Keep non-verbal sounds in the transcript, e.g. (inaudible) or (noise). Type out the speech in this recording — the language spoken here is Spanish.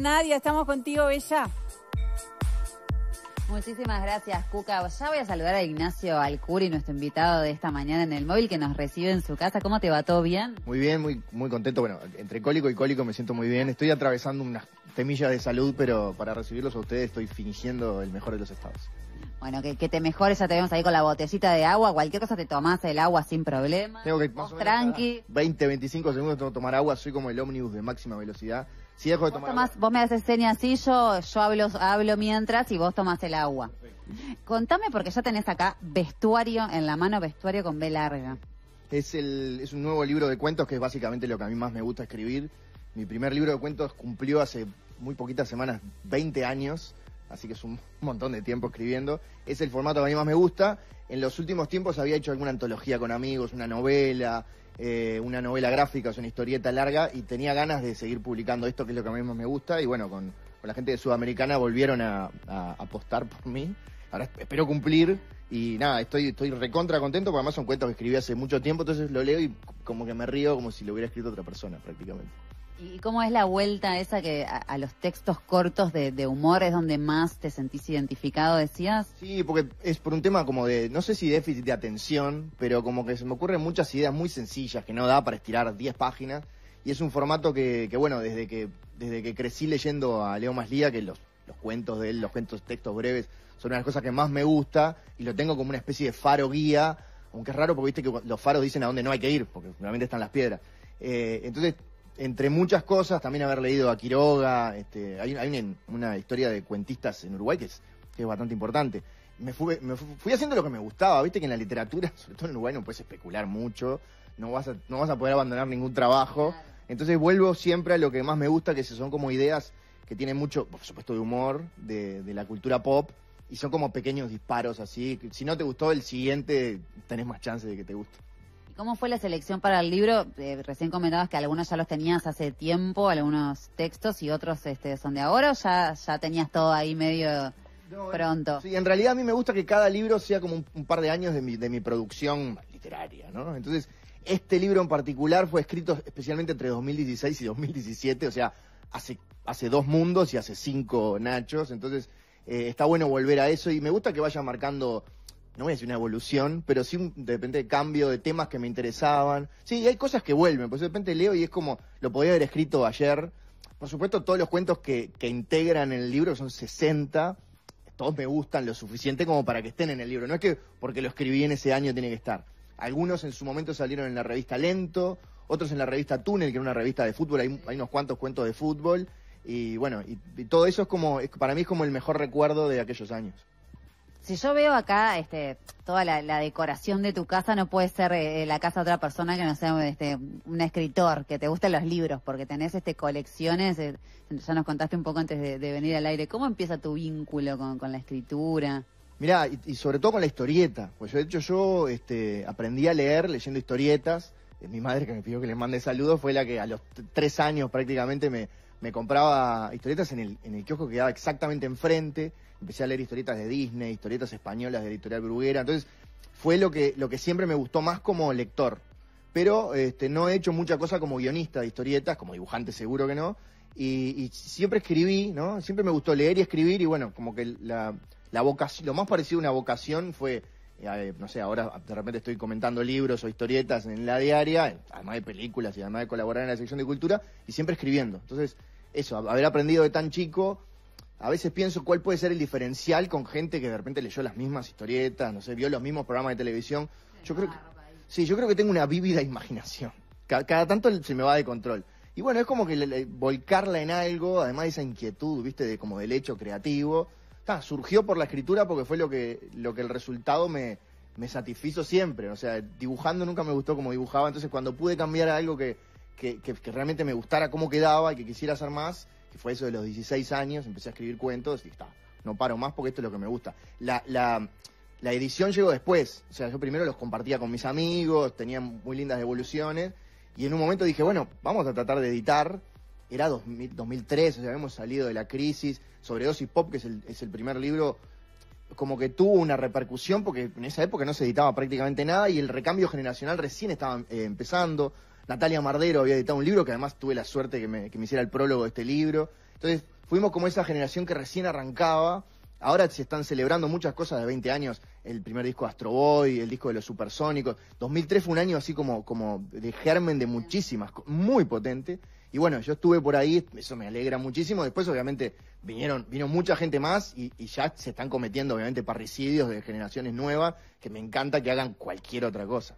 Nadia, estamos contigo, Bella. Muchísimas gracias, Cuca. Ya voy a saludar a Ignacio Alcuri, nuestro invitado de esta mañana en el móvil, que nos recibe en su casa. ¿Cómo te va? ¿Todo bien? Muy bien, muy, muy contento. Bueno, entre cólico y cólico me siento muy bien. Estoy atravesando unas temillas de salud, pero para recibirlos a ustedes estoy fingiendo el mejor de los estados. Bueno, que, te mejores, ya te vemos ahí con la botellita de agua, cualquier cosa te tomás el agua sin problema. Tengo que más tranqui. 20, 25 segundos tengo que tomar agua, soy como el ómnibus de máxima velocidad si dejo de Vos, me haces señas y yo, hablo, hablo mientras y vos tomás el agua. Contame, porque ya tenés acá vestuario en la mano, vestuario con B larga. Es, el, es un nuevo libro de cuentos que es básicamente lo que a mí más me gusta escribir. Mi primer libro de cuentos cumplió hace muy poquitas semanas 20 años así que es un montón de tiempo escribiendo. Es el formato que a mí más me gusta. En los últimos tiempos había hecho alguna antología con amigos, una novela, eh, una novela gráfica, una historieta larga, y tenía ganas de seguir publicando esto, que es lo que a mí más me gusta, y bueno, con, la gente de Sudamericana volvieron a, apostar por mí. Ahora espero cumplir, y nada, estoy, estoy recontra contento porque además son cuentos que escribí hace mucho tiempo, entonces lo leo y como que me río como si lo hubiera escrito otra persona prácticamente. ¿Y cómo es la vuelta esa que a, los textos cortos de, humor es donde más te sentís identificado, decías? Sí, porque es por un tema como de, no sé si déficit de atención, pero como que se me ocurren muchas ideas muy sencillas que no da para estirar 10 páginas. Y es un formato que, bueno, desde que, desde que crecí leyendo a Leo Maslía, que los, los cuentos de él, los cuentos textos breves, son una de las cosas que más me gusta y lo tengo como una especie de faro guía, aunque es raro porque viste que los faros dicen a dónde no hay que ir, porque normalmente están las piedras. Eh, entonces entre muchas cosas, también haber leído a Quiroga, este, hay, una, historia de cuentistas en Uruguay que es, bastante importante. Me fui, haciendo lo que me gustaba, viste que en la literatura, (laughs) sobre todo en Uruguay, no puedes especular mucho, no vas a, no vas a poder abandonar ningún trabajo. Entonces vuelvo siempre a lo que más me gusta, que son como ideas que tienen mucho, por supuesto, de humor, de, de la cultura pop, y son como pequeños disparos así. Si no te gustó el siguiente, tenés más chance de que te guste. ¿Cómo fue la selección para el libro? Eh, recién comentabas que algunos ya los tenías hace tiempo, algunos textos y otros este, son de ahora, o ya, ya tenías todo ahí medio eh, pronto. Sí, en realidad a mí me gusta que cada libro sea como un, par de años de mi, de mi producción literaria, ¿no? Entonces, este libro en particular fue escrito especialmente entre 2016 y 2017, o sea, hace, hace dos mundos y hace cinco Nachos, entonces eh, está bueno volver a eso y me gusta que vaya marcando no voy a decir una evolución, pero sí un, de repente cambio de temas que me interesaban. Sí, hay cosas que vuelven, pues de repente leo y es como, lo podía haber escrito ayer. Por supuesto, todos los cuentos que, que integran el libro, son 60, todos me gustan lo suficiente como para que estén en el libro. No es que porque lo escribí en ese año tiene que estar. Algunos en su momento salieron en la revista Lento, otros en la revista Túnel, que era una revista de fútbol, hay, unos cuantos cuentos de fútbol. Y bueno, y, todo eso es como, para mí es como el mejor recuerdo de aquellos años si yo veo acá este, toda la, decoración de tu casa, no puede ser eh, eh, la casa de otra persona que no sea este, un escritor, que te gusten los libros, porque tenés este, colecciones, eh, ya nos contaste un poco antes de, venir al aire, ¿cómo empieza tu vínculo con, la escritura? Mirá, y, sobre todo con la historieta, pues yo, de hecho yo este, aprendí a leer leyendo historietas, mi madre que me pidió que les mande saludos fue la que a los tres años prácticamente me me compraba historietas en el, en el kiosco que quedaba exactamente enfrente. Empecé a leer historietas de Disney, historietas españolas de Editorial Bruguera. Entonces, fue lo que, lo que siempre me gustó más como lector. Pero este, no he hecho mucha cosa como guionista de historietas, como dibujante seguro que no. Y, siempre escribí, ¿no? Siempre me gustó leer y escribir. Y bueno, como que la, la vocación, lo más parecido a una vocación fue eh, no sé, ahora de repente estoy comentando libros o historietas en la diaria, además de películas y además de colaborar en la sección de cultura, y siempre escribiendo. Entonces, eso, haber aprendido de tan chico, a veces pienso cuál puede ser el diferencial con gente que de repente leyó las mismas historietas, no sé, vio los mismos programas de televisión. Yo creo que, sí, yo creo que tengo una vívida imaginación. Cada, tanto se me va de control. Y bueno, es como que volcarla en algo, además de esa inquietud, viste, de como del hecho creativo. surgió por la escritura porque fue lo que, lo que el resultado me, me satisfizo siempre. O sea, dibujando nunca me gustó como dibujaba, entonces cuando pude cambiar algo que, que, realmente me gustara cómo quedaba y que quisiera hacer más, que fue eso de los 16 años, empecé a escribir cuentos y está, no paro más porque esto es lo que me gusta. La, la, edición llegó después, o sea, yo primero los compartía con mis amigos, tenían muy lindas devoluciones, y en un momento dije, bueno, vamos a tratar de editar. Era 2000, 2003, o sea, habíamos salido de la crisis. sobre y Pop, que es el, es el primer libro como que tuvo una repercusión porque en esa época no se editaba prácticamente nada y el recambio generacional recién estaba eh, empezando. Natalia Mardero había editado un libro que además tuve la suerte que me, que me hiciera el prólogo de este libro. Entonces fuimos como esa generación que recién arrancaba. Ahora se están celebrando muchas cosas de 20 años. El primer disco de Astro Boy, el disco de los Supersónicos. 2003 fue un año así como, como de germen de muchísimas, muy potente. Y bueno, yo estuve por ahí, eso me alegra muchísimo. Después, obviamente, vinieron, vino mucha gente más y, y, ya se están cometiendo, obviamente, parricidios de generaciones nuevas, que me encanta que hagan cualquier otra cosa.